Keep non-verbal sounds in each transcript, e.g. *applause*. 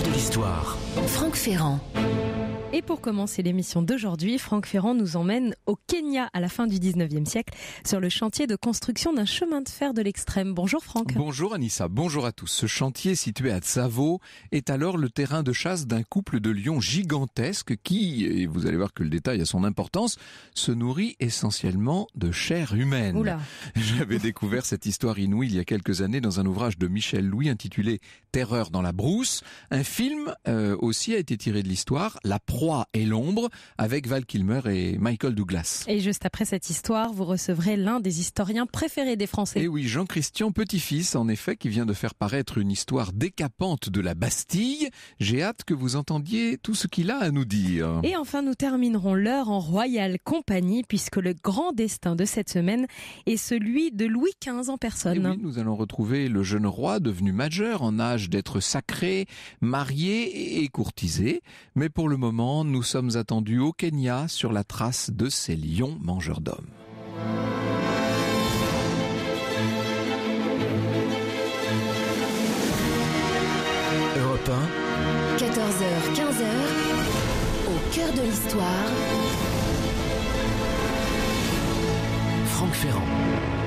de l'histoire. Franck Ferrand. Et pour commencer l'émission d'aujourd'hui, Franck Ferrand nous emmène au Kenya à la fin du 19e siècle sur le chantier de construction d'un chemin de fer de l'extrême. Bonjour Franck. Bonjour Anissa, bonjour à tous. Ce chantier situé à Tsavo est alors le terrain de chasse d'un couple de lions gigantesques qui, et vous allez voir que le détail a son importance, se nourrit essentiellement de chair humaine. *laughs* J'avais découvert cette histoire inouïe il y a quelques années dans un ouvrage de Michel Louis intitulé Terreur dans la brousse. Un film euh, aussi a été tiré de l'histoire, La et l'ombre avec Val Kilmer et Michael Douglas. Et juste après cette histoire, vous recevrez l'un des historiens préférés des Français. Et eh oui, Jean-Christian Petit-Fils, en effet, qui vient de faire paraître une histoire décapante de la Bastille. J'ai hâte que vous entendiez tout ce qu'il a à nous dire. Et enfin, nous terminerons l'heure en royale compagnie puisque le grand destin de cette semaine est celui de Louis XV en personne. Eh oui, nous allons retrouver le jeune roi devenu majeur en âge d'être sacré, marié et courtisé. Mais pour le moment, nous sommes attendus au Kenya sur la trace de ces lions mangeurs d'hommes. Europe 1. 14h, 15h, au cœur de l'histoire. Franck Ferrand.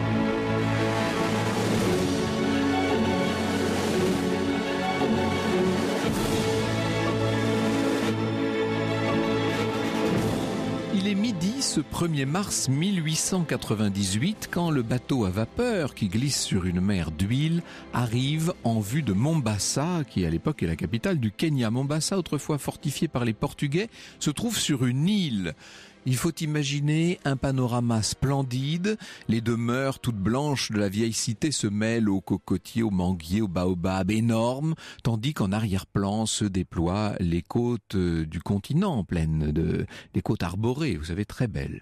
ce 1er mars 1898 quand le bateau à vapeur qui glisse sur une mer d'huile arrive en vue de Mombasa, qui à l'époque est la capitale du Kenya. Mombasa, autrefois fortifiée par les Portugais, se trouve sur une île. Il faut imaginer un panorama splendide. Les demeures toutes blanches de la vieille cité se mêlent aux cocotiers, aux manguiers, aux baobabs énormes, tandis qu'en arrière-plan se déploient les côtes euh, du continent, pleines de, les côtes arborées, vous savez, très belles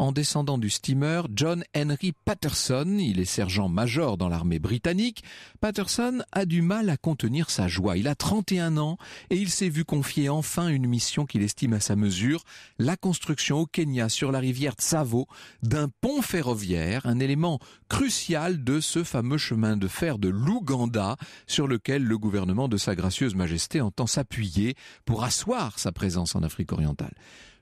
en descendant du steamer John Henry Patterson. Il est sergent-major dans l'armée britannique. Patterson a du mal à contenir sa joie. Il a 31 ans et il s'est vu confier enfin une mission qu'il estime à sa mesure, la construction au Kenya sur la rivière Tsavo d'un pont ferroviaire, un élément crucial de ce fameux chemin de fer de l'Ouganda sur lequel le gouvernement de Sa Gracieuse Majesté entend s'appuyer pour asseoir sa présence en Afrique orientale.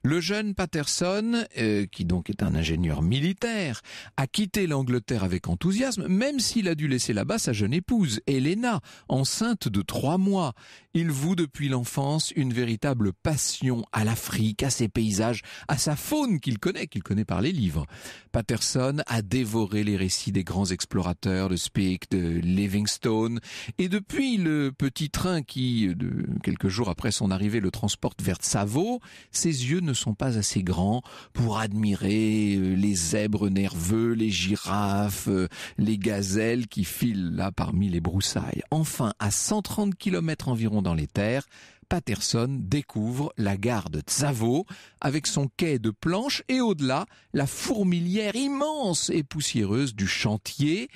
Le jeune Patterson, euh, qui donc est un ingénieur militaire, a quitté l'Angleterre avec enthousiasme, même s'il a dû laisser là-bas sa jeune épouse, Helena, enceinte de trois mois. Il voue depuis l'enfance une véritable passion à l'Afrique, à ses paysages, à sa faune qu'il connaît, qu'il connaît par les livres. Patterson a dévoré les récits des grands explorateurs de Speke, de Livingstone, et depuis le petit train qui, euh, de, quelques jours après son arrivée, le transporte vers Tsavo, ses yeux ne sont pas assez grands pour admirer euh, les zèbres nerveux, les girafes, euh, les gazelles qui filent là parmi les broussailles. Enfin, à 130 km environ dans les terres, Patterson découvre la gare de Tsavo avec son quai de planches et au-delà la fourmilière immense et poussiéreuse du chantier,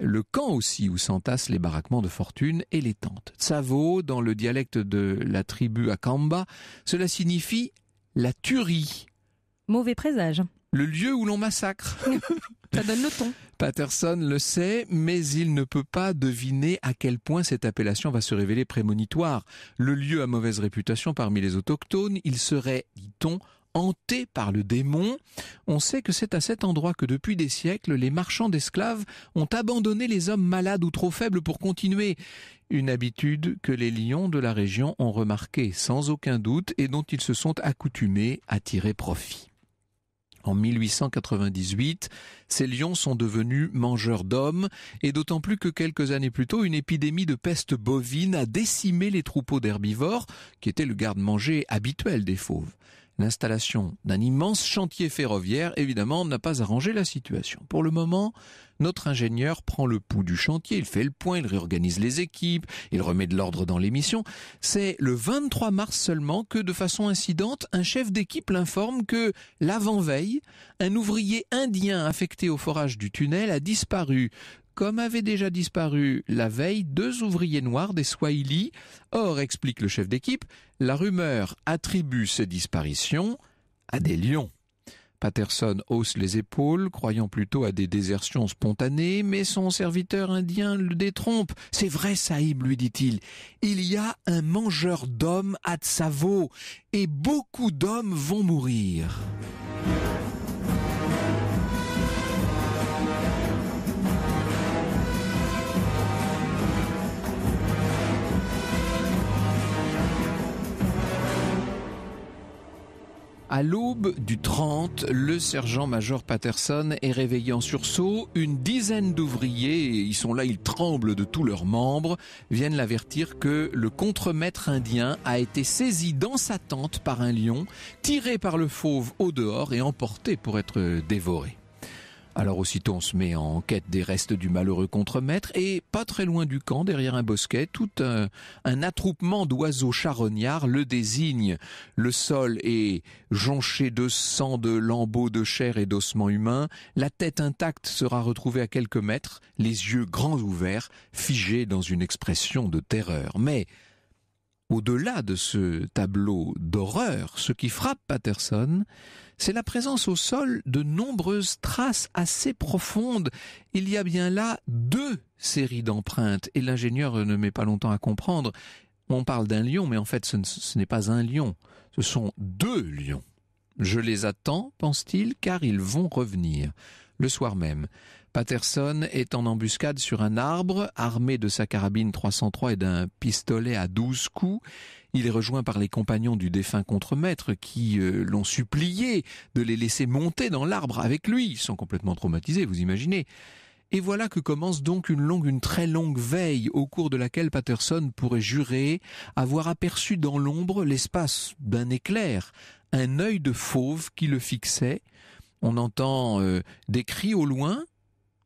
le camp aussi où s'entassent les baraquements de fortune et les tentes. Tsavo, dans le dialecte de la tribu Akamba, cela signifie la tuerie. Mauvais présage. Le lieu où l'on massacre. *laughs* Ça donne le ton. Patterson le sait, mais il ne peut pas deviner à quel point cette appellation va se révéler prémonitoire. Le lieu à mauvaise réputation parmi les autochtones, il serait, dit-on, hanté par le démon, on sait que c'est à cet endroit que depuis des siècles les marchands d'esclaves ont abandonné les hommes malades ou trop faibles pour continuer, une habitude que les lions de la région ont remarquée sans aucun doute et dont ils se sont accoutumés à tirer profit. En 1898, ces lions sont devenus mangeurs d'hommes, et d'autant plus que quelques années plus tôt, une épidémie de peste bovine a décimé les troupeaux d'herbivores, qui étaient le garde-manger habituel des fauves. L'installation d'un immense chantier ferroviaire, évidemment, n'a pas arrangé la situation. Pour le moment, notre ingénieur prend le pouls du chantier, il fait le point, il réorganise les équipes, il remet de l'ordre dans l'émission. C'est le 23 mars seulement que, de façon incidente, un chef d'équipe l'informe que, l'avant-veille, un ouvrier indien affecté au forage du tunnel a disparu comme avaient déjà disparu la veille deux ouvriers noirs des Swahili. Or, explique le chef d'équipe, la rumeur attribue ces disparitions à des lions. Patterson hausse les épaules, croyant plutôt à des désertions spontanées, mais son serviteur indien le détrompe. C'est vrai, Sahib lui dit-il. Il y a un mangeur d'hommes à Tsavo, et beaucoup d'hommes vont mourir. À l'aube du 30, le sergent-major Patterson est réveillé en sursaut. Une dizaine d'ouvriers, ils sont là, ils tremblent de tous leurs membres, viennent l'avertir que le contremaître indien a été saisi dans sa tente par un lion, tiré par le fauve au dehors et emporté pour être dévoré. Alors aussitôt on se met en quête des restes du malheureux contremaître et pas très loin du camp, derrière un bosquet, tout un, attroupement d'oiseaux charognards le désigne. Le sol est jonché de sang, de lambeaux de chair et d'ossements humains. La tête intacte sera retrouvée à quelques mètres, les yeux grands ouverts, figés dans une expression de terreur. Mais au-delà de ce tableau d'horreur, ce qui frappe Patterson, c'est la présence au sol de nombreuses traces assez profondes. Il y a bien là deux séries d'empreintes, et l'ingénieur ne met pas longtemps à comprendre. On parle d'un lion, mais en fait ce n'est pas un lion, ce sont deux lions. Je les attends, pense-t-il, car ils vont revenir. Le soir même, Patterson est en embuscade sur un arbre, armé de sa carabine 303 et d'un pistolet à douze coups. Il est rejoint par les compagnons du défunt contremaître qui euh, l'ont supplié de les laisser monter dans l'arbre avec lui. Ils sont complètement traumatisés, vous imaginez. Et voilà que commence donc une longue, une très longue veille au cours de laquelle Patterson pourrait jurer avoir aperçu dans l'ombre l'espace d'un éclair, un œil de fauve qui le fixait. On entend euh, des cris au loin,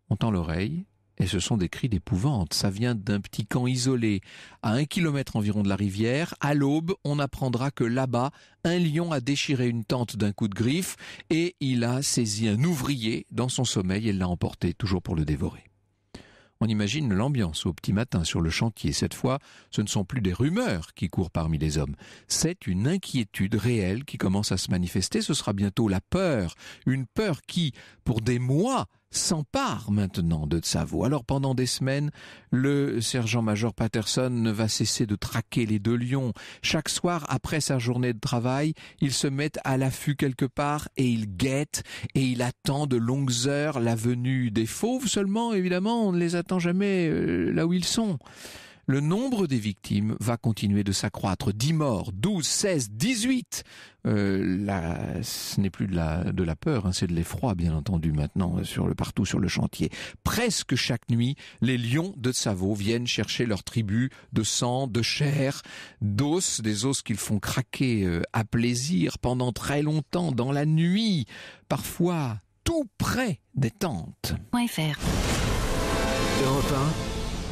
on tend l'oreille, et ce sont des cris d'épouvante. Ça vient d'un petit camp isolé, à un kilomètre environ de la rivière. À l'aube, on apprendra que là-bas, un lion a déchiré une tente d'un coup de griffe et il a saisi un ouvrier dans son sommeil et l'a emporté, toujours pour le dévorer. On imagine l'ambiance au petit matin sur le chantier. Cette fois, ce ne sont plus des rumeurs qui courent parmi les hommes. C'est une inquiétude réelle qui commence à se manifester. Ce sera bientôt la peur. Une peur qui, pour des mois, s'empare maintenant de sa voix. Alors pendant des semaines, le sergent-major Patterson ne va cesser de traquer les deux lions. Chaque soir, après sa journée de travail, ils se mettent à l'affût quelque part et ils guette et il attend de longues heures la venue des fauves seulement, évidemment, on ne les attend jamais euh, là où ils sont le nombre des victimes va continuer de s'accroître. 10 morts, 12, 16, 18. là, ce n'est plus de la, de la peur, hein, c'est de l'effroi, bien entendu, maintenant, euh, sur le partout sur le chantier. Presque chaque nuit, les lions de Savo viennent chercher leur tribu de sang, de chair, d'os, des os qu'ils font craquer euh, à plaisir pendant très longtemps, dans la nuit, parfois tout près des tentes.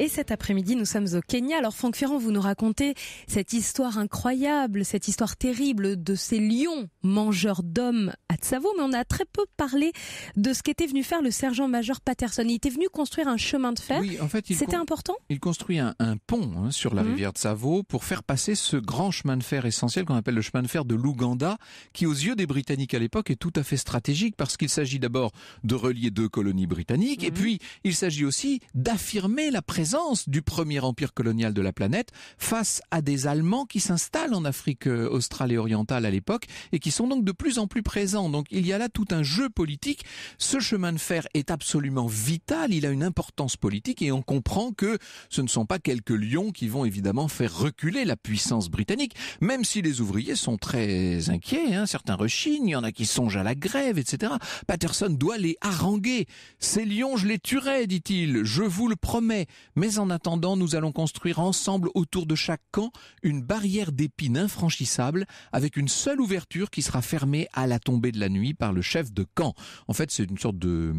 Et cet après-midi, nous sommes au Kenya. Alors, Franck Ferrand, vous nous racontez cette histoire incroyable, cette histoire terrible de ces lions mangeurs d'hommes à Tsavo, mais on a très peu parlé de ce qu'était venu faire le sergent-major Patterson. Il était venu construire un chemin de fer. Oui, en fait, c'était important. Il construit un, pont hein, sur la mhm. rivière Tsavo pour faire passer ce grand chemin de fer essentiel qu'on appelle le chemin de fer de l'Ouganda, qui aux yeux des Britanniques à l'époque est tout à fait stratégique parce qu'il s'agit d'abord de relier deux colonies britanniques et mhm. puis il s'agit aussi d'affirmer la présence du premier empire colonial de la planète face à des Allemands qui s'installent en Afrique euh, australe et orientale à l'époque et qui sont donc de plus en plus présents. Donc il y a là tout un jeu politique. Ce chemin de fer est absolument vital, il a une importance politique et on comprend que ce ne sont pas quelques lions qui vont évidemment faire reculer la puissance britannique, même si les ouvriers sont très inquiets, hein. certains rechignent, il y en a qui songent à la grève, etc. Patterson doit les haranguer. Ces lions, je les tuerai, dit-il, je vous le promets. Mais en attendant, nous allons construire ensemble autour de chaque camp une barrière d'épines infranchissable avec une seule ouverture qui sera fermée à la tombée de la nuit par le chef de camp. En fait, c'est une sorte de,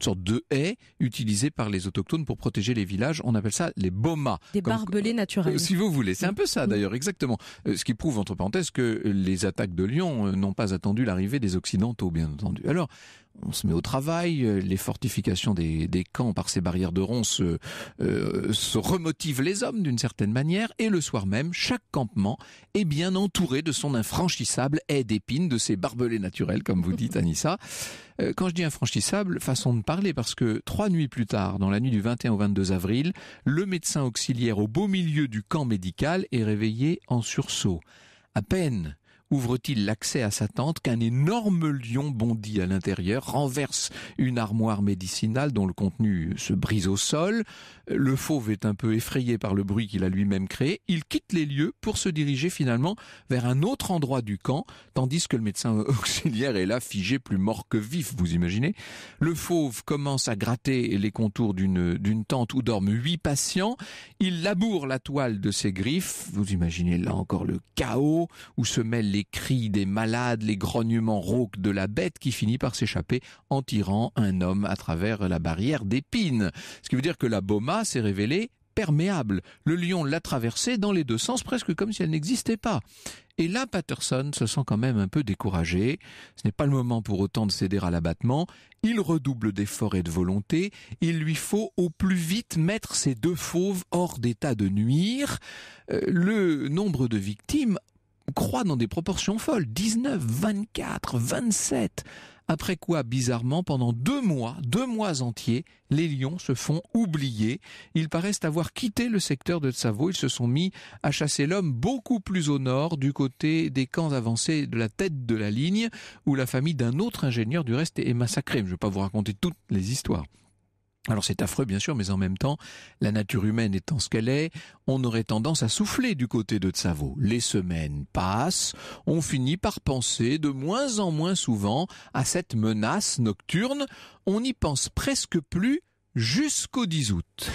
sorte de haie utilisée par les autochtones pour protéger les villages. On appelle ça les bomas. Des barbelés naturels. Euh, si vous voulez. C'est un peu ça d'ailleurs, exactement. Euh, ce qui prouve, entre parenthèses, que les attaques de Lyon euh, n'ont pas attendu l'arrivée des Occidentaux, bien entendu. Alors, on se met au travail, euh, les fortifications des, camps par ces barrières de ronces euh, euh, se remotivent les hommes d'une certaine manière, et le soir même, chaque campement est bien entouré de son infranchissable aide d'épines, de ses barbelés naturels, comme vous dites Anissa. quand je dis infranchissable, façon de parler, parce que trois nuits plus tard, dans la nuit du 21 au 22 avril, le médecin auxiliaire au beau milieu du camp médical est réveillé en sursaut. À peine ouvre-t-il l'accès à sa tente qu'un énorme lion bondit à l'intérieur, renverse une armoire médicinale dont le contenu se brise au sol. Le fauve est un peu effrayé par le bruit qu'il a lui-même créé. Il quitte les lieux pour se diriger finalement vers un autre endroit du camp, tandis que le médecin *laughs* auxiliaire est là figé plus mort que vif, vous imaginez. Le fauve commence à gratter les contours d'une tente où dorment huit patients. Il laboure la toile de ses griffes. Vous imaginez là encore le chaos où se mêlent les cris des malades, les grognements rauques de la bête qui finit par s'échapper en tirant un homme à travers la barrière d'épines. Ce qui veut dire que la boma s'est révélée perméable. Le lion l'a traversée dans les deux sens, presque comme si elle n'existait pas. Et là, Patterson se sent quand même un peu découragé. Ce n'est pas le moment pour autant de céder à l'abattement. Il redouble d'efforts et de volonté. Il lui faut au plus vite mettre ces deux fauves hors d'état de nuire. Euh, le nombre de victimes croient dans des proportions folles. 19, 24, 27. Après quoi, bizarrement, pendant deux mois, deux mois entiers, les lions se font oublier. Ils paraissent avoir quitté le secteur de Tsavo. Ils se sont mis à chasser l'homme beaucoup plus au nord, du côté des camps avancés de la tête de la ligne, où la famille d'un autre ingénieur du reste est massacrée. Je ne vais pas vous raconter toutes les histoires. Alors c'est affreux bien sûr, mais en même temps, la nature humaine étant ce qu'elle est, on aurait tendance à souffler du côté de Tsavo. Les semaines passent, on finit par penser de moins en moins souvent à cette menace nocturne, on n'y pense presque plus jusqu'au 10 août.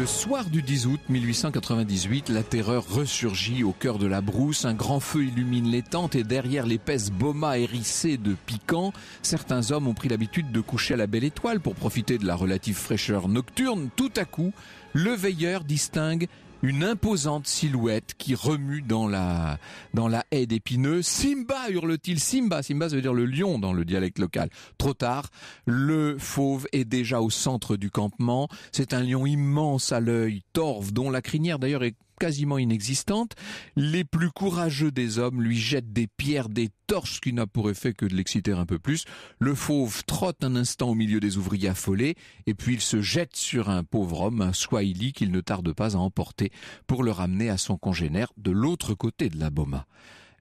Le soir du 10 août 1898, la terreur ressurgit au cœur de la brousse. Un grand feu illumine les tentes et derrière l'épaisse boma hérissée de piquants, certains hommes ont pris l'habitude de coucher à la belle étoile pour profiter de la relative fraîcheur nocturne. Tout à coup, le veilleur distingue une imposante silhouette qui remue dans la, dans la haie d'épineux. Simba, hurle-t-il. Simba, Simba, ça veut dire le lion dans le dialecte local. Trop tard, le fauve est déjà au centre du campement. C'est un lion immense à l'œil torve, dont la crinière d'ailleurs est quasiment inexistante. Les plus courageux des hommes lui jettent des pierres, des torches, qui n'a pour effet que de l'exciter un peu plus. Le fauve trotte un instant au milieu des ouvriers affolés, et puis il se jette sur un pauvre homme, un Swahili, qu'il ne tarde pas à emporter pour le ramener à son congénère de l'autre côté de la Boma.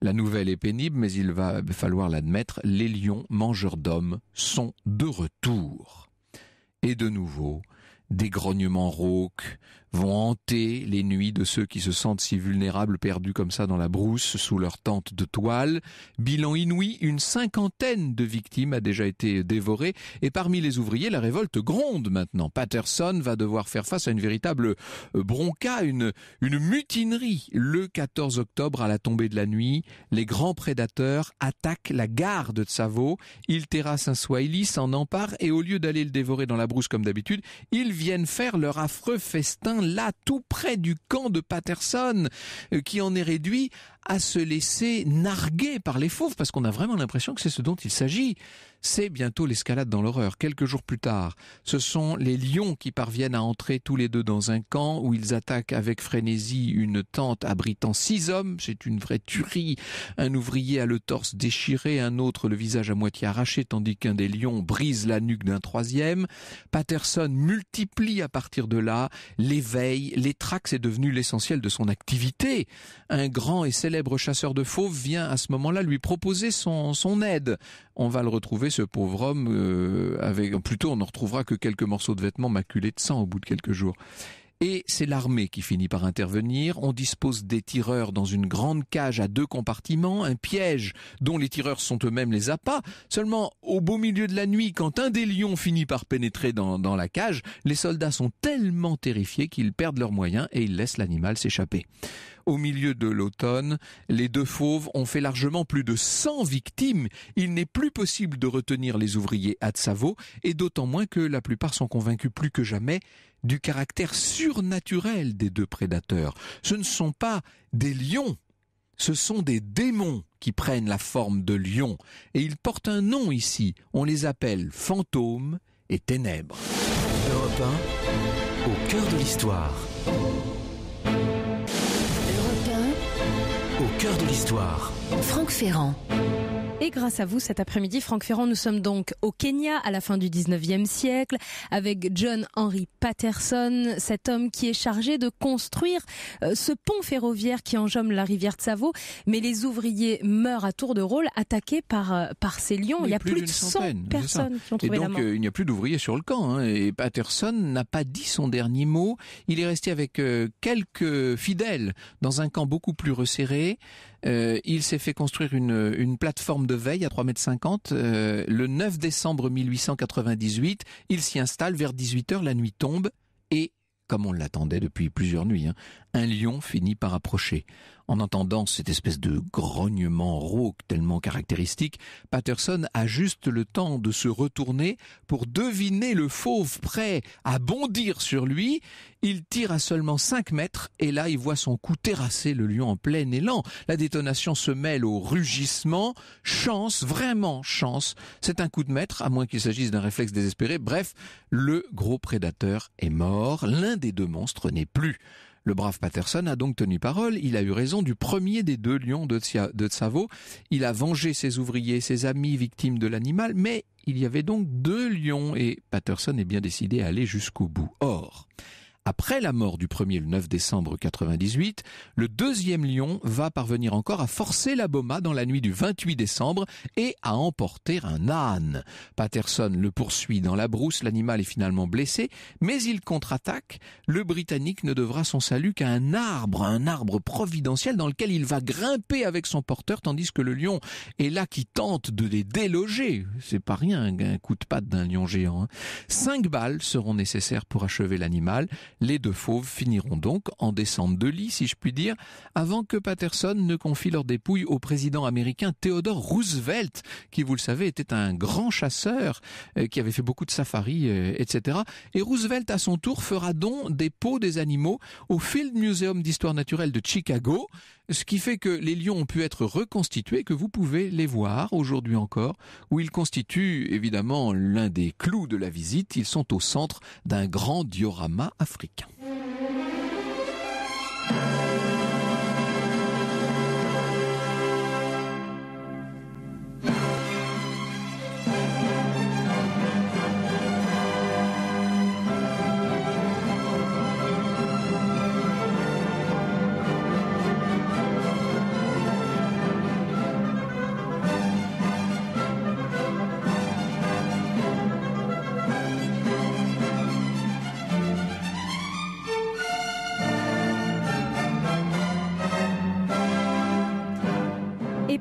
La nouvelle est pénible, mais il va falloir l'admettre, les lions mangeurs d'hommes sont de retour. Et de nouveau, des grognements rauques, vont hanter les nuits de ceux qui se sentent si vulnérables perdus comme ça dans la brousse sous leur tente de toile. Bilan inouï, une cinquantaine de victimes a déjà été dévorée et parmi les ouvriers, la révolte gronde maintenant. Patterson va devoir faire face à une véritable euh, bronca, une, une mutinerie. Le 14 octobre, à la tombée de la nuit, les grands prédateurs attaquent la garde de Tsavo. Ils terrassent un Swahili, s'en emparent et au lieu d'aller le dévorer dans la brousse comme d'habitude, ils viennent faire leur affreux festin là tout près du camp de Patterson, euh, qui en est réduit à se laisser narguer par les fauves, parce qu'on a vraiment l'impression que c'est ce dont il s'agit c'est bientôt l'escalade dans l'horreur. Quelques jours plus tard, ce sont les lions qui parviennent à entrer tous les deux dans un camp où ils attaquent avec frénésie une tente abritant six hommes. C'est une vraie tuerie. Un ouvrier a le torse déchiré, un autre le visage à moitié arraché, tandis qu'un des lions brise la nuque d'un troisième. Patterson multiplie à partir de là l'éveil, les traques. est devenu l'essentiel de son activité. Un grand et célèbre chasseur de fauves vient à ce moment-là lui proposer son aide. On va le retrouver ce pauvre homme euh, avec, plutôt on ne retrouvera que quelques morceaux de vêtements maculés de sang au bout de quelques jours. Et c'est l'armée qui finit par intervenir. On dispose des tireurs dans une grande cage à deux compartiments, un piège dont les tireurs sont eux-mêmes les appâts. Seulement, au beau milieu de la nuit, quand un des lions finit par pénétrer dans la cage, les soldats sont tellement terrifiés qu'ils perdent leurs moyens et ils laissent l'animal s'échapper au milieu de l'automne, les deux fauves ont fait largement plus de 100 victimes. Il n'est plus possible de retenir les ouvriers à et d'autant moins que la plupart sont convaincus plus que jamais du caractère surnaturel des deux prédateurs. Ce ne sont pas des lions, ce sont des démons qui prennent la forme de lions, et ils portent un nom ici, on les appelle fantômes et ténèbres. au cœur de l'histoire. cœur de l'histoire. Franck Ferrand. Et grâce à vous, cet après-midi, Franck Ferrand, nous sommes donc au Kenya à la fin du 19e siècle avec John Henry Patterson, cet homme qui est chargé de construire euh, ce pont ferroviaire qui enjambe la rivière Tsavo. Mais les ouvriers meurent à tour de rôle attaqués par, euh, par ces lions. il y a plus, de 100 personnes Et donc, euh, il n'y a plus d'ouvriers sur le camp. Hein. et Patterson n'a pas dit son dernier mot. Il est resté avec quelques fidèles dans un camp beaucoup plus resserré. Euh, il s'est fait construire une, plateforme de veille à 3,50 mètres. cinquante. Euh, le 9 décembre 1898, il s'y installe vers 18h, la nuit tombe et comme on l'attendait depuis plusieurs nuits, hein, un lion finit par approcher. En entendant cette espèce de grognement rauque tellement caractéristique, Patterson a juste le temps de se retourner pour deviner le fauve prêt à bondir sur lui. Il tire à seulement cinq mètres et là il voit son coup terrasser le lion en plein élan. La détonation se mêle au rugissement. Chance, vraiment chance. C'est un coup de maître, à moins qu'il s'agisse d'un réflexe désespéré. Bref, le gros prédateur est mort. L'un des deux monstres n'est plus. Le brave Patterson a donc tenu parole, il a eu raison du premier des deux lions de, de Tsavo, il a vengé ses ouvriers, ses amis victimes de l'animal, mais il y avait donc deux lions et Patterson est bien décidé à aller jusqu'au bout. Or, après la mort du premier le 9 décembre 98, le deuxième lion va parvenir encore à forcer la Boma dans la nuit du 28 décembre et à emporter un âne. Patterson le poursuit dans la brousse, l'animal est finalement blessé, mais il contre-attaque. Le Britannique ne devra son salut qu'à un arbre, un arbre providentiel dans lequel il va grimper avec son porteur tandis que le lion est là qui tente de les déloger. C'est pas rien, un coup de patte d'un lion géant. Hein. Cinq balles seront nécessaires pour achever l'animal. Les deux fauves finiront donc en descente de lit, si je puis dire, avant que Patterson ne confie leur dépouilles au président américain Theodore Roosevelt, qui, vous le savez, était un grand chasseur, euh, qui avait fait beaucoup de safaris, euh, etc. Et Roosevelt, à son tour, fera don des peaux des animaux au Field Museum d'histoire naturelle de Chicago, ce qui fait que les lions ont pu être reconstitués, que vous pouvez les voir aujourd'hui encore, où ils constituent évidemment l'un des clous de la visite. Ils sont au centre d'un grand diorama africain. veckan.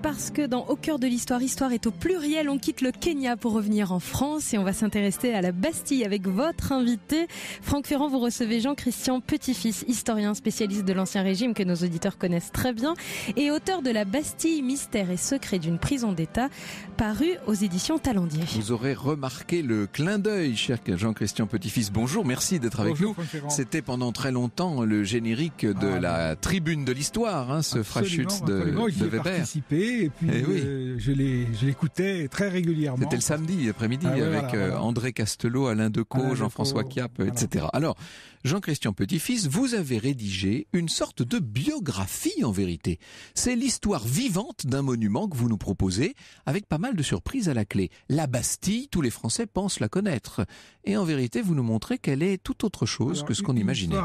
parce que dans Au cœur de l'histoire, histoire est au pluriel, on quitte le Kenya pour revenir en France et on va s'intéresser à la Bastille avec votre invité. Franck Ferrand, vous recevez Jean-Christian Petit-Fils, historien spécialiste de l'Ancien Régime que nos auditeurs connaissent très bien et auteur de La Bastille, mystère et secret d'une prison d'État, paru aux éditions Talendier. Vous aurez remarqué le clin d'œil, cher Jean-Christian Petit-Fils. Bonjour, merci d'être avec nous. C'était pendant très longtemps le générique de ah, la tribune de l'histoire, hein, ce Frachutz de, de Weber et puis eh euh, je l'écoutais très régulièrement. C'était le samedi après-midi ah avec euh, André Castelot, Alain Decaux, Jean-François Kiap, etc. Alors, Jean-Christian Petit-Fils, vous avez rédigé une sorte de biographie en vérité. C'est l'histoire vivante d'un monument que vous nous proposez avec pas mal de surprises à la clé. La Bastille, tous les Français pensent la connaître. Et en vérité, vous nous montrez qu'elle est tout autre chose que ce qu'on imaginait.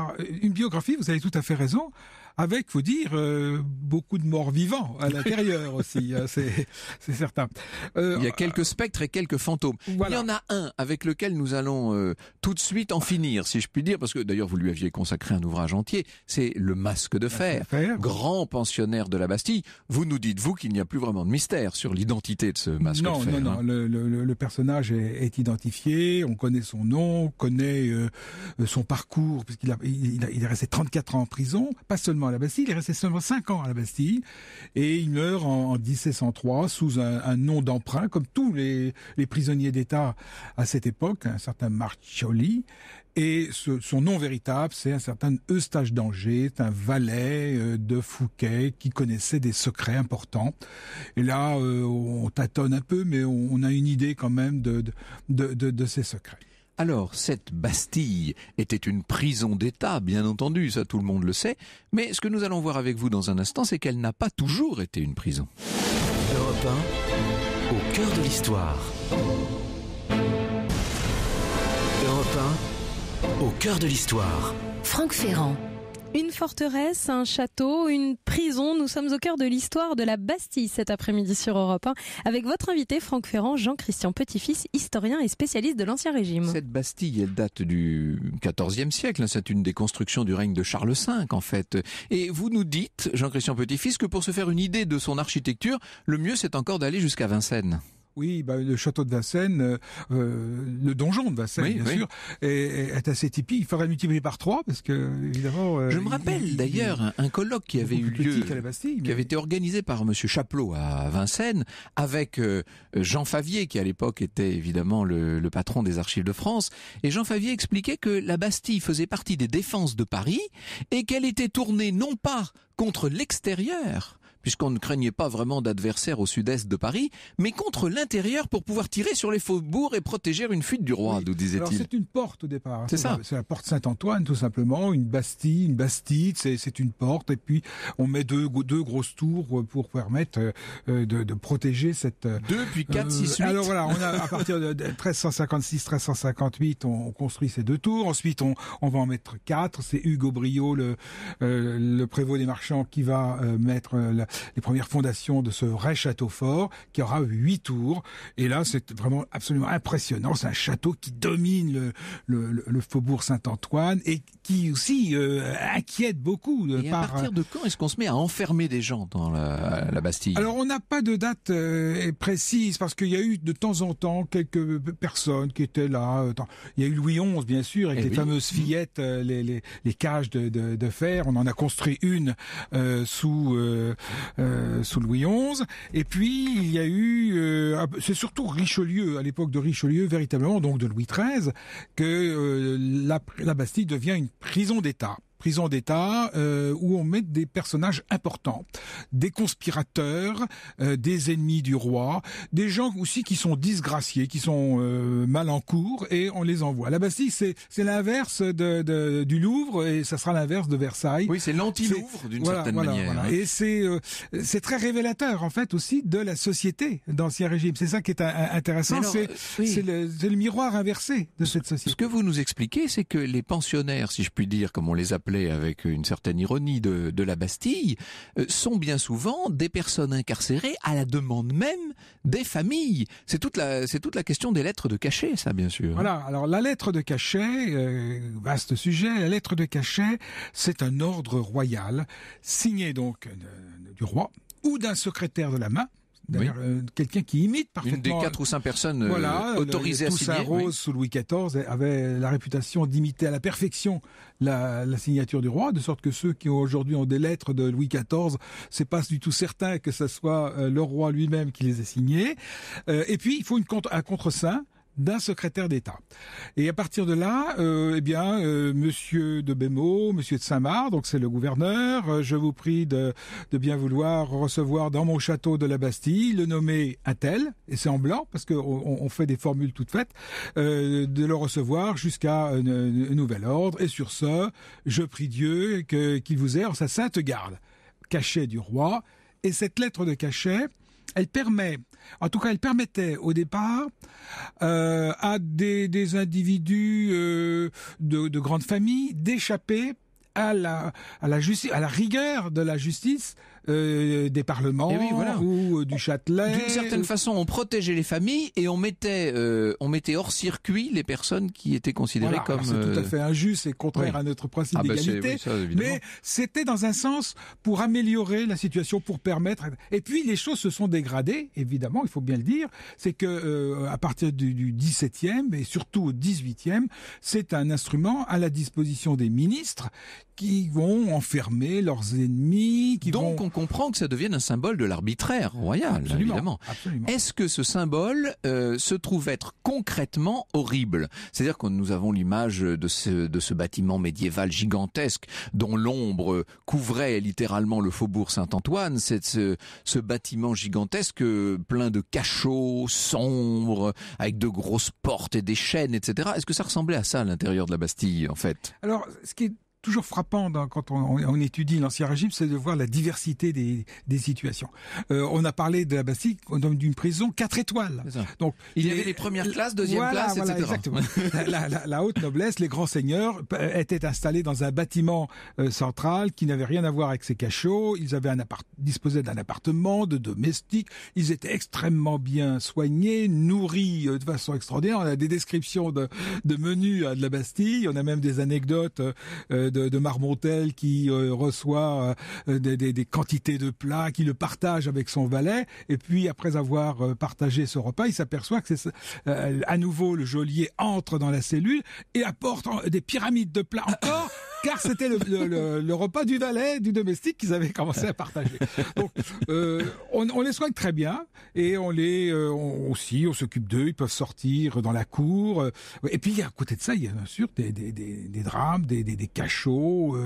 une biographie, vous avez tout à fait raison avec, faut dire, euh, beaucoup de morts vivants à l'intérieur *laughs* aussi, hein, c'est certain. Euh, il y a quelques spectres et quelques fantômes. Il y en a un avec lequel nous allons euh, tout de suite en finir, si je puis dire, parce que d'ailleurs vous lui aviez consacré un ouvrage entier, c'est Le Masque de Fer, grand pensionnaire de la Bastille. Vous nous dites, vous, qu'il n'y a plus vraiment de mystère sur l'identité de ce Masque de Fer. Non, non, non. Hein. le, personnage est, identifié, on connaît son nom, on connaît son parcours, puisqu'il il, il est resté 34 ans en prison, pas seulement à la Bastille. Il est resté seulement 5 ans à la Bastille et il meurt en, 1703 sous un, nom d'emprunt, comme tous les, prisonniers d'État à cette époque, un certain Marcioli. Et son nom véritable, c'est un certain Eustache d'Angers, un valet euh, de Fouquet qui connaissait des secrets importants. Et là, euh, on tâtonne un peu, mais on, a une idée quand même de, de ces secrets. Alors, cette Bastille était une prison d'État, bien entendu, ça tout le monde le sait, mais ce que nous allons voir avec vous dans un instant, c'est qu'elle n'a pas toujours été une prison. Europe 1, au cœur de l'histoire. Europe 1, au cœur de l'histoire. Franck Ferrand. Une forteresse, un château, une prison. Nous sommes au cœur de l'histoire de la Bastille cet après-midi sur Europe avec votre invité Franck Ferrand, Jean-Christian Petit-Fils, historien et spécialiste de l'Ancien Régime. Cette Bastille, date du XIVe siècle. Hein. C'est une des constructions du règne de Charles V en fait. Et vous nous dites, Jean-Christian Petit-Fils, que pour se faire une idée de son architecture, le mieux c'est encore d'aller jusqu'à Vincennes. Oui, bah, le château de Vincennes, euh, euh le donjon de Vincennes, bien sûr, est, assez typique. Il faudrait multiplier par trois parce que, évidemment. Euh, je me rappelle d'ailleurs un colloque qui avait eu lieu, qui avait été organisé par Monsieur Chapelot à Vincennes, avec euh, Jean Favier, qui à l'époque était évidemment le, le, patron des Archives de France. Et Jean Favier expliquait que la Bastille faisait partie des défenses de Paris et qu'elle était tournée non pas contre l'extérieur, puisqu'on ne craignait pas vraiment d'adversaires au sud-est de Paris, mais contre l'intérieur pour pouvoir tirer sur les faubourgs et protéger une fuite du roi, nous disait-il. C'est une porte au départ. Hein. C'est ça. C'est la porte Saint-Antoine, tout simplement, une bastille, une bastide, c'est une porte, et puis on met deux, deux grosses tours pour permettre euh, de, protéger cette... Euh, deux puis quatre, euh, six, huit. Alors voilà, on à partir de 1356, 1358, on, construit ces deux tours, ensuite on, va en mettre quatre, c'est Hugo Brio, le, le prévôt des marchands, qui va mettre la, les premières fondations de ce vrai château fort qui aura huit tours. Et là, c'est vraiment absolument impressionnant. C'est un château qui domine le, le, le faubourg Saint-Antoine et qui aussi euh, inquiète beaucoup. à partir de euh, quand est-ce qu'on se met à enfermer des gens dans la, la Bastille Alors, on n'a pas de date euh, précise parce qu'il y a eu de temps en temps quelques personnes qui étaient là. Il y a eu Louis XI, bien sûr, avec eh les fameuses fillettes, les, les, les cages de, de, fer. On en a construit une sous euh, sous Louis XI. Et puis il y a eu, euh, c'est surtout Richelieu, à l'époque de Richelieu, véritablement donc de Louis XIII, que euh, la, la Bastille devient une prison d'État prison d'État euh, où on met des personnages importants, des conspirateurs, euh, des ennemis du roi, des gens aussi qui sont disgraciés, qui sont euh, mal en cours et on les envoie. La Bastille, c'est c'est l'inverse du Louvre et ça sera l'inverse de Versailles. Oui, c'est l'anti-Louvre d'une certaine manière. Hein. Et c'est c'est très révélateur en fait aussi de la société d'Ancien Régime. C'est ça qui est intéressant. C'est le, le miroir inversé de cette société. Ce que vous nous expliquez, c'est que les pensionnaires, si je puis dire, comme on les appelle avec une certaine ironie de, la Bastille, euh, sont bien souvent des personnes incarcérées à la demande même des familles. C'est toute la, question des lettres de cachet, ça, bien sûr. Voilà. Alors, la lettre de cachet, euh, vaste sujet, la lettre de cachet, c'est un ordre royal, signé donc euh, du roi ou d'un secrétaire de la main, euh, quelqu'un qui imite parfaitement. Une des euh, quatre ou cinq personnes euh, autorisées à signer. Rose sous Louis XIV avait la réputation d'imiter à la perfection la, signature du roi, de sorte que ceux qui ont aujourd'hui des lettres de Louis XIV, c'est pas du tout certain que ce soit le roi lui-même qui les ait signées. et puis, il faut une contre, un d'un secrétaire d'État. Et à partir de là, euh, eh bien, euh, Monsieur de Bémot, Monsieur de Saint-Marc, donc c'est le gouverneur, euh, je vous prie de, bien vouloir recevoir dans mon château de la Bastille le nommé un tel, et c'est en blanc parce qu'on fait des formules toutes faites, de le recevoir jusqu'à un, nouvel ordre. Et sur ce, je prie Dieu qu'il vous ait en sa sainte garde, cachet du roi. Et cette lettre de cachet, elle permet, en tout cas, elle permettait au départ euh, à des, individus euh, de, de grandes familles d'échapper à à la justice, à la rigueur de la justice euh, des parlements eh ou euh, du Châtelet. D'une certaine façon, on protégeait les familles et on mettait, euh, on mettait hors circuit les personnes qui étaient considérées comme. Ah, c'est tout à fait injuste et contraire à notre principe ah, bah, d'égalité. mais c'était dans un sens pour améliorer la situation, pour permettre. Et puis les choses se sont dégradées, évidemment, il faut bien le dire. C'est que à partir du, 17e et surtout au 18e, c'est un instrument à la disposition des ministres qui vont enfermer leurs ennemis, qui Donc vont comprend que ça devienne un symbole de l'arbitraire royal, hein, évidemment. Est-ce que ce symbole euh, se trouve être concrètement horrible C'est-à-dire que nous avons l'image de ce, de ce bâtiment médiéval gigantesque dont l'ombre couvrait littéralement le faubourg Saint-Antoine, Cette ce, bâtiment gigantesque euh, plein de cachots, sombres, avec de grosses portes et des chaînes, etc. Est-ce que ça ressemblait à ça à l'intérieur de la Bastille, en fait Alors, ce qui est toujours frappant quand on, étudie l'Ancien Régime, c'est de voir la diversité des, situations. Euh, on a parlé de la Bastille d'une prison quatre étoiles. Donc il y avait les premières classes, deuxième classe, etc. *laughs* la, haute noblesse, les grands seigneurs euh, étaient installés dans un bâtiment euh, central qui n'avait rien à voir avec ses cachots. Ils avaient un appart disposaient d'un appartement, de domestiques. Ils étaient extrêmement bien soignés, nourris de façon extraordinaire. On a des descriptions de, menus de la Bastille. On a même des anecdotes de, Marmontel qui euh, reçoit euh, des, quantités de plats, qui le partage avec son valet, et puis après avoir euh, partagé ce repas, il s'aperçoit que c'est à nouveau le geôlier entre dans la cellule et apporte des pyramides de plats encore car c'était le, repas du valet, du domestique qu'ils avaient commencé à partager. Donc, euh, on, les soigne très bien et on les euh, aussi, on s'occupe d'eux. Ils peuvent sortir dans la cour. Euh, et puis à côté de ça, il y a bien sûr des, drames, des, cachots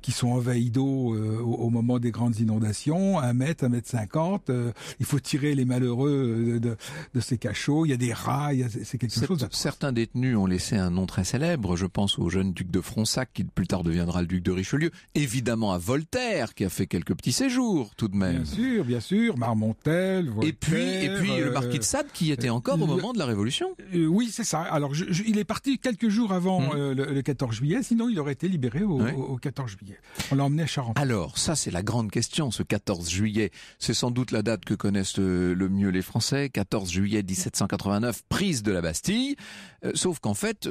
qui sont envahis d'eau au, moment des grandes inondations. Un mètre, un mètre cinquante. il faut tirer les malheureux de, ces cachots. Il y a des rats. C'est quelque chose. Certains détenus ont laissé un nom très célèbre. Je pense au jeune duc de Fronsac qui plus deviendra le duc de Richelieu, évidemment à Voltaire, qui a fait quelques petits séjours tout de même. Bien sûr, bien sûr, Marmontel, Voltaire. Et puis, et puis le marquis de Sade qui était encore au euh, moment de la Révolution. Euh, oui, c'est ça. Alors, il est parti quelques jours avant hmm. euh, le, 14 juillet, sinon il aurait été libéré au, 14 juillet. On l'a emmené à Charente. Alors, ça c'est la grande question, ce 14 juillet. C'est sans doute la date que connaissent le mieux les Français, 14 juillet 1789, prise de la Bastille. sauf qu'en fait,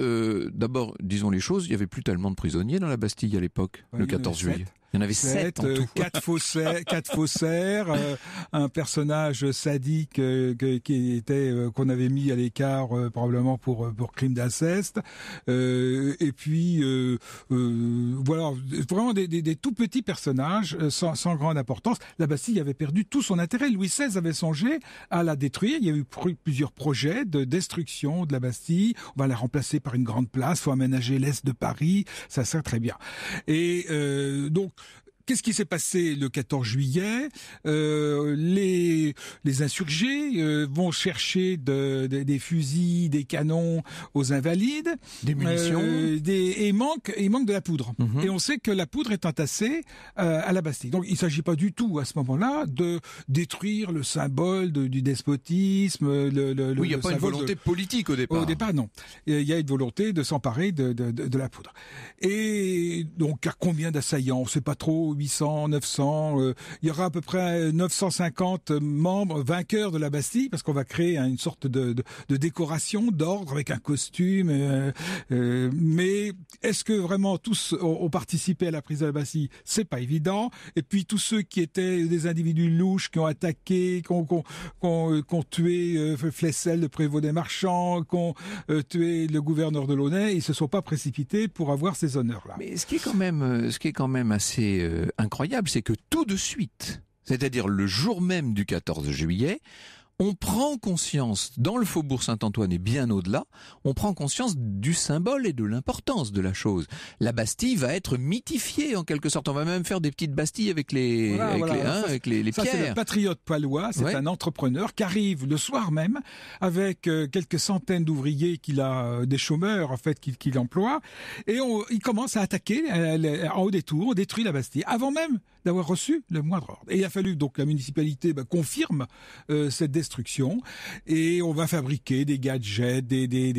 d'abord, disons les choses, il y avait plus tellement de prisonniers dans la la Bastille à l'époque, le 14 juillet il y en avait sept, en tout. Euh, quatre faussaires, *laughs* quatre faussaires euh, un personnage sadique euh, qui était qu'on avait mis à l'écart probablement pour pour crime d'inceste. et puis voilà, vraiment des, des, des, tout petits personnages sans, sans grande importance. La Bastille avait perdu tout son intérêt. Louis XVI avait songé à la détruire. Il y a eu plusieurs projets de destruction de la Bastille. On va la remplacer par une grande place. Faut aménager l'est de Paris. Ça sert très bien. Et donc Qu'est-ce qui s'est passé le 14 juillet euh, les, les insurgés euh, vont chercher de, des fusils, des canons aux invalides, des munitions, euh, des, et manque et manque de la poudre. Mhm. Et on sait que la poudre est entassée euh, à la Bastille. Donc il ne s'agit pas du tout à ce moment-là de détruire le symbole du despotisme. Le, le oui, il n'y a pas une volonté politique au départ. Au départ, non. Il y a une volonté de s'emparer de, de la poudre. Et donc à combien d'assaillants On ne sait pas trop 800, 900. Euh, il y aura à peu près 950 membres vainqueurs de la Bastille, parce qu'on va créer hein, une sorte de, décoration, d'ordre avec un costume. Euh, euh, mais est-ce que vraiment tous ont, participé à la prise de la Bastille C'est pas évident. Et puis tous ceux qui étaient des individus louches, qui ont attaqué, qui ont, tué Flessel, le prévôt des marchands, qui ont tué le gouverneur de Launay, ils se sont pas précipités pour avoir ces honneurs-là. Mais ce qui est quand même, ce qui est quand même assez incroyable, c'est que tout de suite, c'est-à-dire le jour même du 14 juillet, on prend conscience, dans le faubourg Saint-Antoine et bien au-delà, on prend conscience du symbole et de l'importance de la chose. La Bastille va être mythifiée en quelque sorte. On va même faire des petites Bastilles avec les, hein, avec les, c'est le patriote palois, c'est un entrepreneur qui arrive le soir même avec euh, quelques centaines d'ouvriers qu'il a, euh, des chômeurs en fait, qu'il emploie, et il commence à attaquer euh, en haut des tours, on détruit la Bastille. Avant même d'avoir reçu le moindre ordre. Et il a fallu donc que la municipalité bah, confirme euh, cette destruction et on va fabriquer des gadgets, des... des,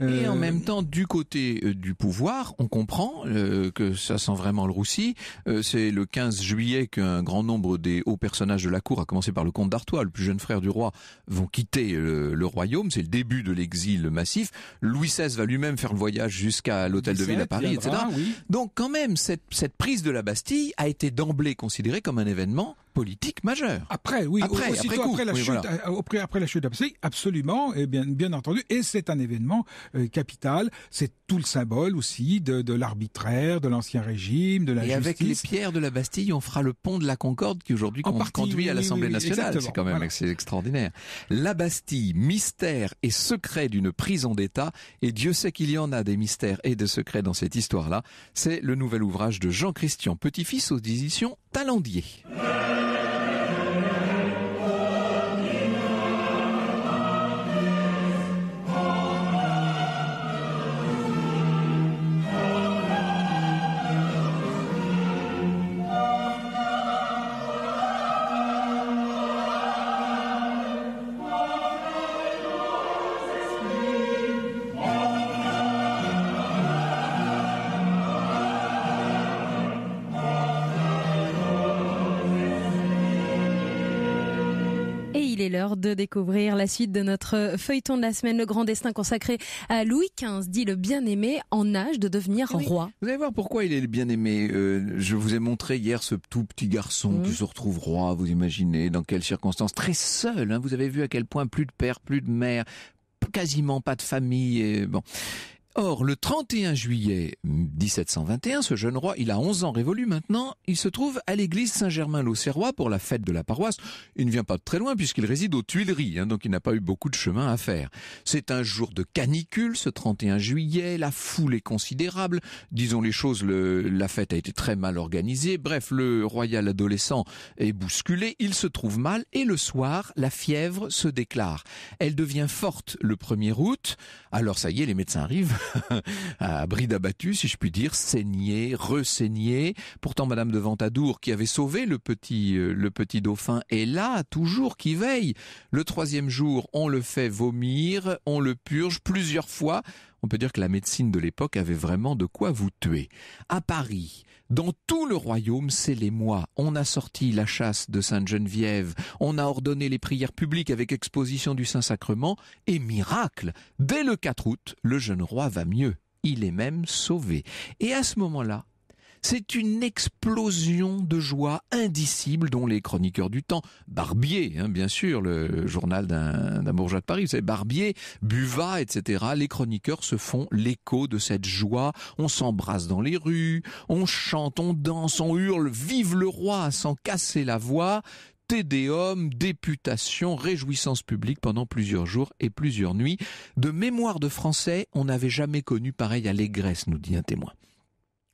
Et en euh, même temps, du côté euh, du pouvoir, on comprend que ça sent vraiment le roussi. C'est le 15 juillet qu'un grand nombre des hauts personnages de la cour, à commencer par le comte d'Artois, le plus jeune frère du roi, vont quitter le, royaume. C'est le début de l'exil massif. Louis XVI va lui-même faire le voyage jusqu'à l'hôtel de ville à Paris, etc. Donc quand même, cette prise de la Bastille a été d'emblée est considéré comme un événement politique majeure. Après, oui, après, aussitôt euh, après, la chute, de la chute, absolument, et bien, bien entendu, et c'est un événement euh, capital. C'est tout le symbole aussi de, l'arbitraire, de l'ancien régime, de la justice. Et avec les pierres de la Bastille, on fera le pont de la Concorde qui aujourd'hui conduit à l'Assemblée nationale. C'est quand même extraordinaire. La Bastille, mystère et secret d'une prison d'État. Et Dieu sait qu'il y en a des mystères et des secrets dans cette histoire-là. C'est le nouvel ouvrage de Jean-Christian Petit-Fils aux éditions Talendier. de découvrir la suite de notre feuilleton de la semaine, le grand destin consacré à Louis XV, dit le bien-aimé en âge de devenir roi. Vous allez voir pourquoi il est le bien-aimé. Euh, je vous ai montré hier ce tout petit garçon mhm. qui se retrouve roi, vous imaginez, dans quelles circonstances, très seul. Hein. vous avez vu à quel point plus de père, plus de mère, quasiment pas de famille. bon. Or, le 31 juillet 1721, ce jeune roi, il a 11 ans révolu maintenant, il se trouve à l'église Saint-Germain-l'Auxerrois pour la fête de la paroisse. Il ne vient pas de très loin puisqu'il réside aux Tuileries, hein, donc il n'a pas eu beaucoup de chemin à faire. C'est un jour de canicule, ce 31 juillet, la foule est considérable. Disons les choses, la fête a été très mal organisée. Bref, le royal adolescent est bousculé, il se trouve mal et le soir, la fièvre se déclare. Elle devient forte le 1er août. Alors ça y est, les médecins arrivent *laughs* à bride abattue, si je puis dire, saignée, ressaignée. Pourtant, Madame de Ventadour, qui avait sauvé le petit, euh, le petit dauphin, est là, toujours, qui veille. Le troisième jour, on le fait vomir, on le purge plusieurs fois. On peut dire que la médecine de l'époque avait vraiment de quoi vous tuer. À Paris, dans tout le royaume, c'est les mois. On a sorti la chasse de Sainte-Geneviève, on a ordonné les prières publiques avec exposition du Saint-Sacrement, et miracle, dès le 4 août, le jeune roi va mieux. Il est même sauvé. Et à ce moment-là, c'est une explosion de joie indicible dont les chroniqueurs du temps, Barbier, hein, bien sûr, le journal d'un bourgeois de Paris, vous savez, Barbier, Buva, etc., les chroniqueurs se font l'écho de cette joie. On s'embrasse dans les rues, on chante, on danse, on hurle, vive le roi sans casser la voix. Tédéum, députation, réjouissance publique pendant plusieurs jours et plusieurs nuits. De mémoire de français, on n'avait jamais connu pareille allégresse, nous dit un témoin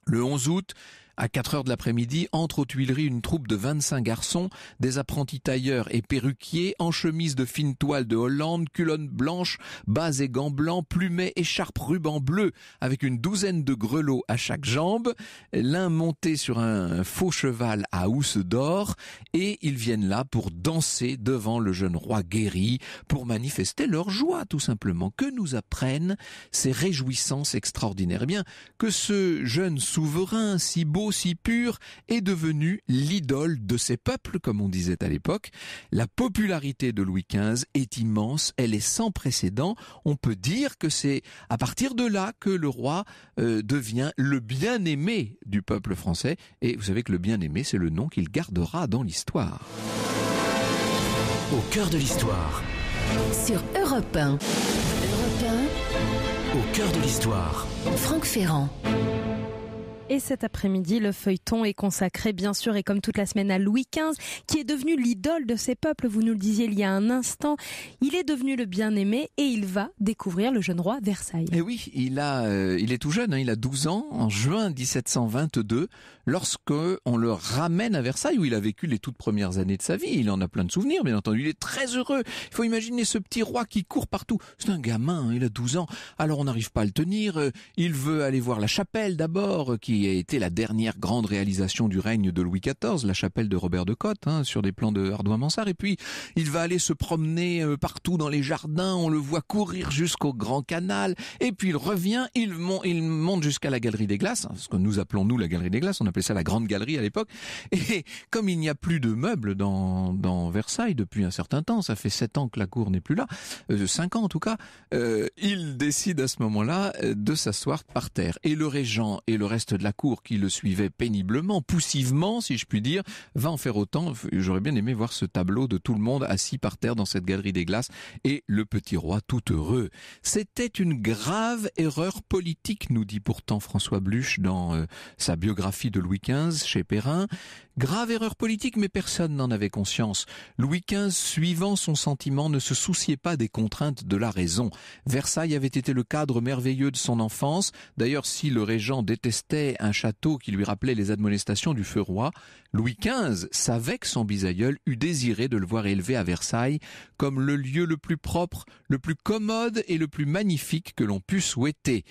le 11 août, à 4 heures de l'après-midi, entre aux Tuileries une troupe de 25 garçons, des apprentis tailleurs et perruquiers, en chemise de fine toile de Hollande, culottes blanche, bas et gants blancs, plumet, écharpe, ruban bleu, avec une douzaine de grelots à chaque jambe, l'un monté sur un faux cheval à housse d'or, et ils viennent là pour danser devant le jeune roi guéri, pour manifester leur joie, tout simplement. Que nous apprennent ces réjouissances extraordinaires? Eh bien, que ce jeune souverain, si beau, aussi pur, est devenu l'idole de ses peuples, comme on disait à l'époque. La popularité de Louis XV est immense, elle est sans précédent. On peut dire que c'est à partir de là que le roi euh, devient le bien-aimé du peuple français. Et vous savez que le bien-aimé, c'est le nom qu'il gardera dans l'histoire. Au cœur de l'histoire. Sur Europe 1. Au cœur de l'histoire. Franck Ferrand. Et cet après-midi, le feuilleton est consacré, bien sûr, et comme toute la semaine, à Louis XV, qui est devenu l'idole de ses peuples. Vous nous le disiez il y a un instant. Il est devenu le bien-aimé et il va découvrir le jeune roi Versailles. Et eh oui, il a, euh, il est tout jeune. Hein. il a 12 ans en juin 1722, lorsque on le ramène à Versailles, où il a vécu les toutes premières années de sa vie. Il en a plein de souvenirs, bien entendu. Il est très heureux. Il faut imaginer ce petit roi qui court partout. C'est un gamin. Hein. il a 12 ans. Alors on n'arrive pas à le tenir. Euh, il veut aller voir la chapelle d'abord, euh, qui a été la dernière grande réalisation du règne de Louis XIV, la chapelle de Robert de Cotte, hein, sur des plans de Ardois Mansart. Et puis, il va aller se promener euh, partout dans les jardins, on le voit courir jusqu'au Grand Canal, et puis il revient, il, monte, il monte jusqu'à la Galerie des Glaces, hein, ce que nous appelons nous la Galerie des Glaces, on appelait ça la Grande Galerie à l'époque. Et comme il n'y a plus de meubles dans, Versailles depuis un certain temps, ça fait sept ans que la cour n'est plus là, euh, cinq ans en tout cas, euh, il décide à ce moment-là de s'asseoir par terre. Et le régent et le reste de la cour qui le suivait péniblement, poussivement, si je puis dire, va en faire autant. J'aurais bien aimé voir ce tableau de tout le monde assis par terre dans cette galerie des glaces et le petit roi tout heureux. C'était une grave erreur politique, nous dit pourtant François Bluch dans euh, sa biographie de Louis XV chez Perrin. Grave erreur politique, mais personne n'en avait conscience. Louis XV, suivant son sentiment, ne se souciait pas des contraintes de la raison. Versailles avait été le cadre merveilleux de son enfance. D'ailleurs, si le régent détestait un château qui lui rappelait les admonestations du feu roi, Louis XV savait que son bisaïeul eût désiré de le voir élevé à Versailles comme le lieu le plus propre, le plus commode et le plus magnifique que l'on pût souhaiter.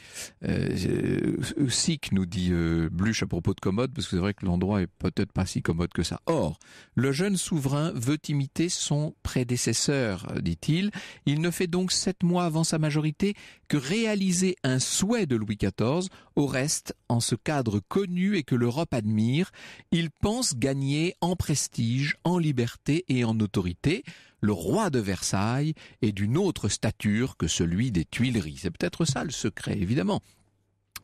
Euh, euh nous dit euh, Bluche à propos de commode, parce que c'est vrai que l'endroit est peut-être pas commode que ça. Or, le jeune souverain veut imiter son prédécesseur, dit-il. Il ne fait donc sept mois avant sa majorité que réaliser un souhait de Louis XIV, au reste, en ce cadre connu et que l'Europe admire, il pense gagner en prestige, en liberté et en autorité le roi de Versailles est d'une autre stature que celui des Tuileries. C'est peut-être ça le secret, évidemment.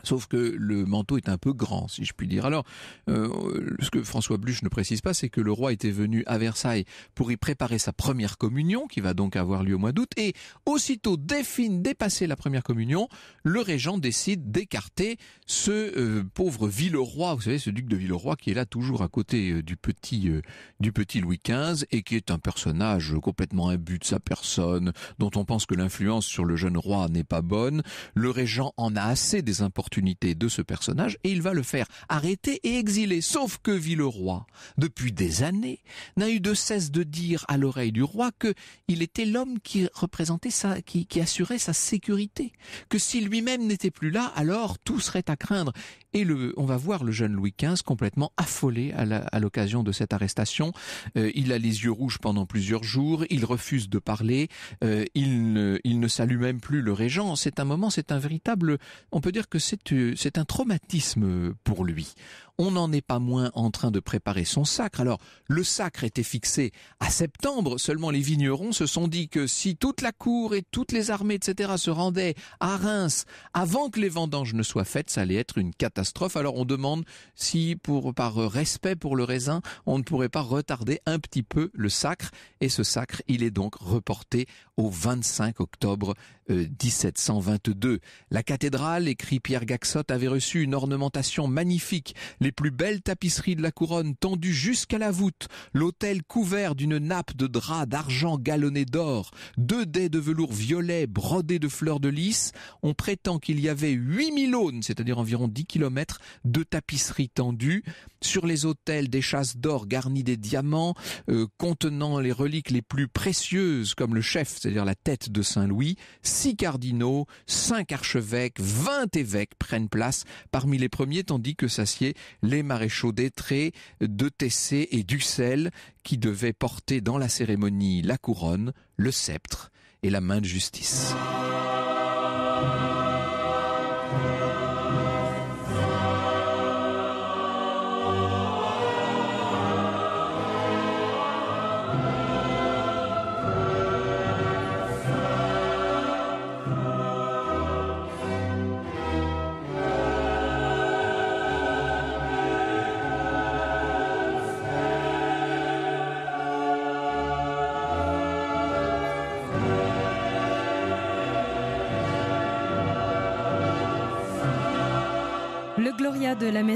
Sauf que le manteau est un peu grand, si je puis dire. Alors, euh, ce que François Bluch ne précise pas, c'est que le roi était venu à Versailles pour y préparer sa première communion, qui va donc avoir lieu au mois d'août. Et aussitôt défine, dépassé la première communion, le régent décide d'écarter ce euh, pauvre Villeroy, vous savez, ce duc de Villeroy qui est là toujours à côté euh, du petit, du petit Louis XV et qui est un personnage complètement imbu de sa personne, dont on pense que l'influence sur le jeune roi n'est pas bonne. Le régent en a assez des importants de ce personnage et il va le faire arrêter et exiler. Sauf que Villeroy, depuis des années, n'a eu de cesse de dire à l'oreille du roi que il était l'homme qui représentait ça, qui, assurait sa sécurité. Que si lui-même n'était plus là, alors tout serait à craindre. Et le, on va voir le jeune Louis XV complètement affolé à l'occasion de cette arrestation. Euh, il a les yeux rouges pendant plusieurs jours, il refuse de parler, euh, il, ne, il ne salue même plus le régent. C'est un moment, c'est un véritable, on peut dire que euh, c'est un traumatisme pour lui on n'en est pas moins en train de préparer son sacre. Alors, le sacre était fixé à septembre, seulement les vignerons se sont dit que si toute la cour et toutes les armées, etc., se rendaient à Reims avant que les vendanges ne soient faites, ça allait être une catastrophe. Alors, on demande si, pour, par respect pour le raisin, on ne pourrait pas retarder un petit peu le sacre. Et ce sacre, il est donc reporté au 25 octobre 1722. Euh, la cathédrale, écrit Pierre Gaxotte, avait reçu une ornementation magnifique plus belles tapisseries de la couronne tendues jusqu'à la voûte, l'autel couvert d'une nappe de drap d'argent galonné d'or, deux dais de velours violet brodés de fleurs de lys, on prétend qu'il y avait 8000 aunes, c'est-à-dire environ 10 km, de tapisseries tendues. Sur les autels, des chasses d'or garnies des diamants, euh, contenant les reliques les plus précieuses, comme le chef, c'est-à-dire la tête de Saint-Louis, six cardinaux, cinq archevêques, 20 évêques prennent place parmi les premiers, tandis que s'assied les maréchaux d'Étré, de Tessé et d'Ussel qui devaient porter dans la cérémonie la couronne, le sceptre et la main de justice.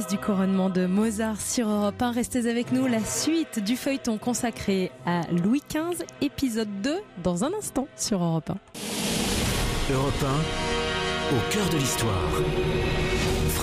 du couronnement de Mozart sur Europe 1. Restez avec nous, la suite du feuilleton consacré à Louis XV, épisode 2, dans un instant sur Europe 1. Europe 1, au cœur de l'histoire.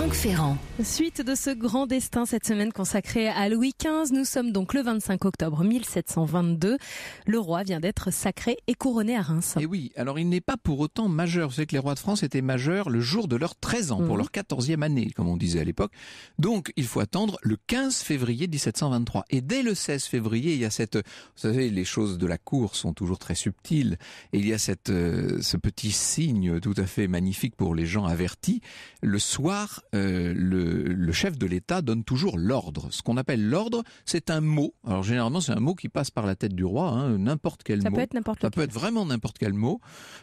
Donc Ferrand. Suite de ce grand destin cette semaine consacrée à Louis XV, nous sommes donc le 25 octobre 1722. Le roi vient d'être sacré et couronné à Reims. Et eh oui, alors il n'est pas pour autant majeur. Vous savez que les rois de France étaient majeurs le jour de leurs 13 ans, pour mhm. leur 14e année, comme on disait à l'époque. Donc il faut attendre le 15 février 1723. Et dès le 16 février, il y a cette... Vous savez, les choses de la cour sont toujours très subtiles. Et il y a cette, euh, ce petit signe tout à fait magnifique pour les gens avertis. Le soir, euh, le, chef de l'État donne toujours l'ordre. Ce qu'on appelle l'ordre, c'est un mot. Alors généralement, c'est un mot qui passe par la tête du roi, hein, n'importe quel mot. Ça peut être n'importe Ça peut être vraiment n'importe quel mot.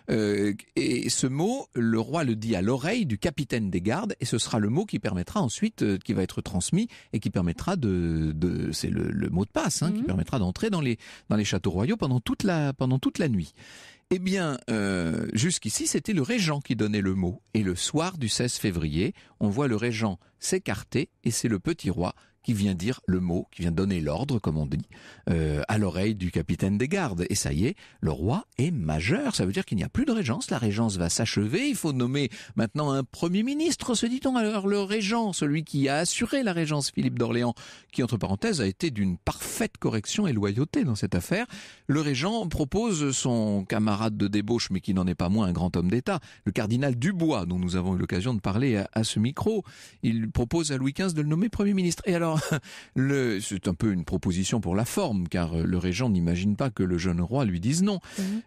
Euh, et ce mot, le roi le dit à l'oreille du capitaine des gardes, et ce sera le mot qui permettra ensuite, euh, qui va être transmis et qui permettra de, c'est le, mot de passe, hein, qui mhm. permettra d'entrer dans les châteaux royaux pendant toute la nuit. Eh bien, euh, jusqu'ici, c'était le régent qui donnait le mot. Et le soir du 16 février, on voit le régent s'écarter et c'est le petit roi qui vient dire le mot, qui vient donner l'ordre, comme on dit, euh, à l'oreille du capitaine des gardes. Et ça y est, le roi est majeur. Ça veut dire qu'il n'y a plus de régence. La régence va s'achever. Il faut nommer maintenant un premier ministre, se dit-on. Alors le régent, celui qui a assuré la régence, Philippe d'Orléans, qui entre parenthèses a été d'une parfaite correction et loyauté dans cette affaire. Le régent propose son camarade de débauche, mais qui n'en est pas moins un grand homme d'État, le cardinal Dubois, dont nous avons eu l'occasion de parler à, à ce micro. Il propose à Louis XV de le nommer premier ministre. Et alors *laughs* c'est un peu une proposition pour la forme, car euh, le régent n'imagine pas que le jeune roi lui dise non.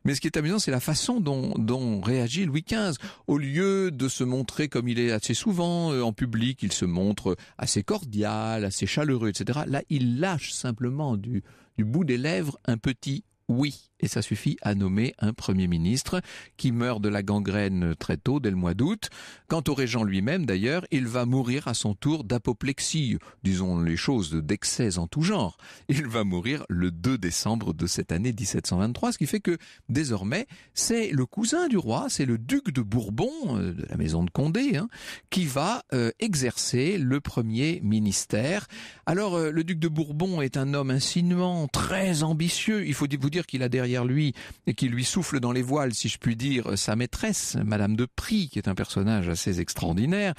Mais ce qui est amusant, c'est la façon dont, réagit Louis XV. Au lieu de se montrer comme il est assez souvent euh, en public, il se montre assez cordial, assez chaleureux, etc. Là, il lâche simplement du bout des lèvres un petit oui et ça suffit à nommer un Premier ministre qui meurt de la gangrène très tôt, dès le mois d'août. Quant au régent lui-même, d'ailleurs, il va mourir à son tour d'apoplexie, disons les choses d'excès en tout genre. Il va mourir le 2 décembre de cette année 1723, ce qui fait que désormais, c'est le cousin du roi, c'est le duc de Bourbon, euh, de la maison de Condé, hein, qui va euh, exercer le premier ministère. Alors, euh, le duc de Bourbon est un homme insinuant, très ambitieux. Il faut vous dire qu'il a derrière lui et qui lui souffle dans les voiles, si je puis dire, sa maîtresse, Madame de Prie, qui est un personnage assez extraordinaire.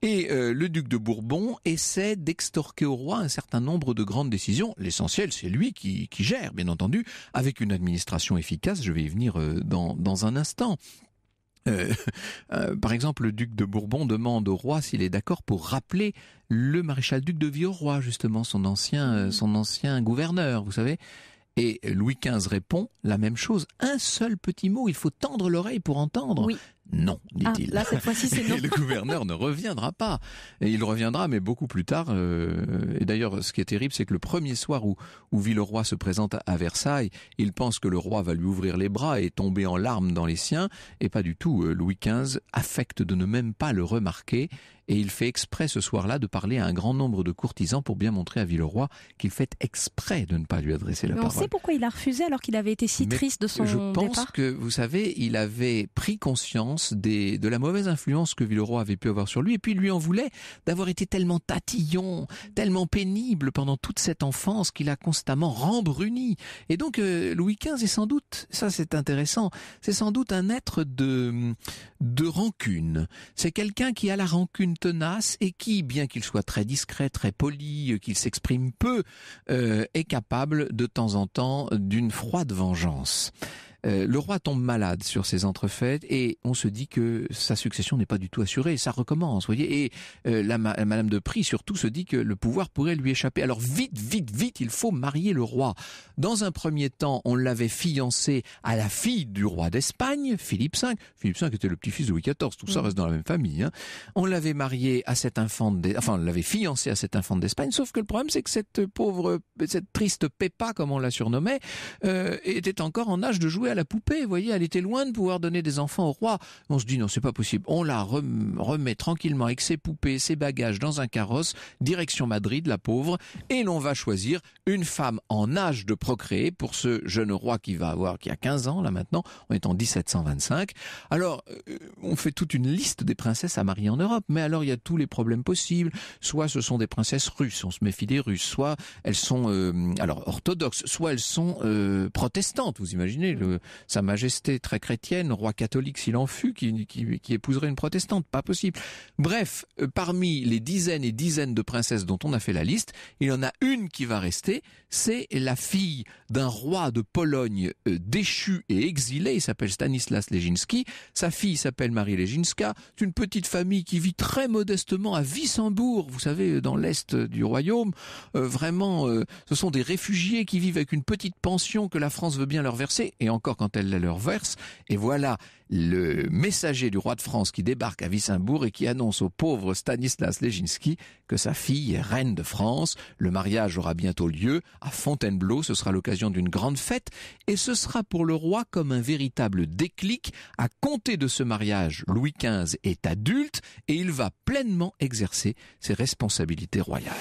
Et euh, le duc de Bourbon essaie d'extorquer au roi un certain nombre de grandes décisions. L'essentiel, c'est lui qui, gère, bien entendu, avec une administration efficace. Je vais y venir euh, dans, un instant. Euh, par exemple, le duc de Bourbon demande au roi s'il est d'accord pour rappeler le maréchal duc de Vieux-Roi, justement, son ancien, son ancien gouverneur, vous savez, et Louis XV répond la même chose, un seul petit mot, il faut tendre l'oreille pour entendre non, dit-il. Ah, *laughs* le gouverneur ne reviendra pas. Et il reviendra, mais beaucoup plus tard. Euh, et d'ailleurs, ce qui est terrible, c'est que le premier soir où, où Villeroy se présente à Versailles, il pense que le roi va lui ouvrir les bras et tomber en larmes dans les siens. Et pas du tout. Euh, Louis XV affecte de ne même pas le remarquer. Et il fait exprès ce soir-là de parler à un grand nombre de courtisans pour bien montrer à Villeroy qu'il fait exprès de ne pas lui adresser la parole. On sait pourquoi il a refusé alors qu'il avait été si triste de son départ. Je pense que, vous savez, il avait pris conscience de la mauvaise influence que Villeroy avait pu avoir sur lui, et puis lui en voulait d'avoir été tellement tatillon, tellement pénible pendant toute cette enfance qu'il a constamment rembruni. Et donc euh, Louis XV est sans doute, ça c'est intéressant, c'est sans doute un être de, de rancune. C'est quelqu'un qui a la rancune tenace et qui, bien qu'il soit très discret, très poli, euh, qu'il s'exprime peu, euh, est capable de temps en temps d'une froide vengeance. Euh, le roi tombe malade sur ces entrefaites et on se dit que sa succession n'est pas du tout assurée. ça recommence, vous voyez. Et euh, la, Madame de Prie surtout se dit que le pouvoir pourrait lui échapper. Alors vite, vite, vite, il faut marier le roi. Dans un premier temps, on l'avait fiancé à la fille du roi d'Espagne, Philippe V. Philippe V était le petit-fils de Louis XIV. Tout ça mm. reste dans la même famille. Hein. On l'avait marié à cette infante, enfin, on l'avait fiancé à cette infante d'Espagne. Sauf que le problème, c'est que cette pauvre, cette triste Pépa, comme on la surnommait, euh, était encore en âge de jouer à la poupée, vous voyez, elle était loin de pouvoir donner des enfants au roi. On se dit non, c'est pas possible. On la remet tranquillement avec ses poupées, ses bagages dans un carrosse, direction Madrid, la pauvre, et l'on va choisir une femme en âge de procréer pour ce jeune roi qui va avoir, qui a 15 ans là maintenant, on est en 1725. Alors, euh, on fait toute une liste des princesses à marier en Europe, mais alors il y a tous les problèmes possibles. Soit ce sont des princesses russes, on se méfie des Russes, soit elles sont euh, alors orthodoxes, soit elles sont euh, protestantes. Vous imaginez le, sa Majesté très chrétienne, roi catholique s'il en fut, qui, épouserait une protestante. Pas possible. Bref, euh, parmi les dizaines et dizaines de princesses dont on a fait la liste, il y en a une qui va rester, c'est la fille d'un roi de Pologne euh, déchu et exilé, il s'appelle Stanislas Lejinski, sa fille s'appelle Marie Leginska c'est une petite famille qui vit très modestement à Wissembourg, vous savez, euh, dans l'est du royaume, vraiment, ce sont des réfugiés qui vivent avec une petite pension que la France veut bien leur verser, et encore quand elle la leur verse. Et voilà le messager du roi de France qui débarque à Wissembourg et qui annonce au pauvre Stanislas Leginski que sa fille est reine de France. Le mariage aura bientôt lieu à Fontainebleau. Ce sera l'occasion d'une grande fête et ce sera pour le roi comme un véritable déclic. À compter de ce mariage, Louis XV est adulte et il va pleinement exercer ses responsabilités royales.